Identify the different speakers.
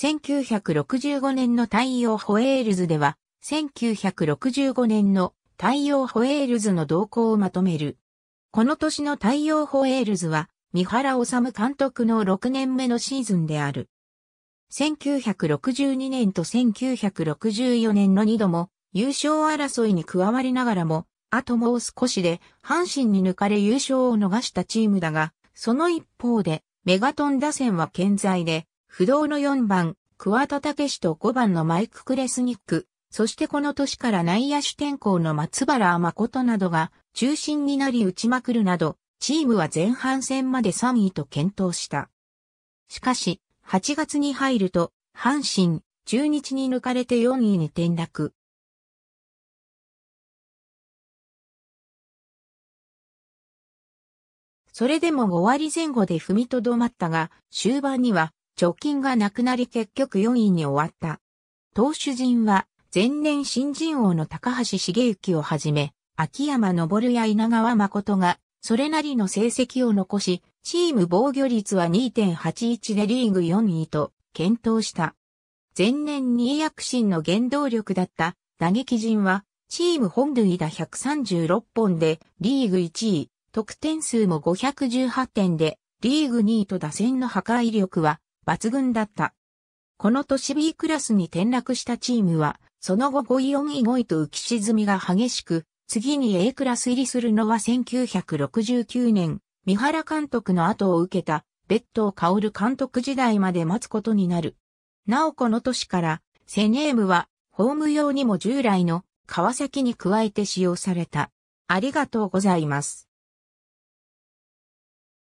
Speaker 1: 1965年の太陽ホエールズでは、1965年の太陽ホエールズの動向をまとめる。この年の太陽ホエールズは、三原治監督の6年目のシーズンである。1962年と1964年の2度も優勝争いに加わりながらも、あともう少しで阪神に抜かれ優勝を逃したチームだが、その一方でメガトン打線は健在で不動の4番、桑田武史と5番のマイク・クレスニック、そしてこの年から内野手転向の松原誠などが中心になり打ちまくるなど、チームは前半戦まで3位と検討した。しかし、8月に入ると、阪神、中日に抜かれて4位に転落。それでも5割前後で踏みとどまったが、終盤には貯金がなくなり結局4位に終わった。投手陣は前年新人王の高橋茂之をはじめ、秋山昇や稲川誠がそれなりの成績を残し、チーム防御率は2.81でリーグ4位と検討した。前年2位躍進の原動力だった打撃陣は、チーム本塁打136本でリーグ1位、得点数も518点でリーグ2位と打線の破壊力は抜群だった。この年 B クラスに転落したチームは、その後5位4位5位と浮き沈みが激しく、次に A クラス入りするのは1969年、三原監督の後を受けた、別当薫監督時代まで待つことになる。なおこの年から、セネームは、ホーム用にも従来の川崎に加えて使用された。ありがとうございます。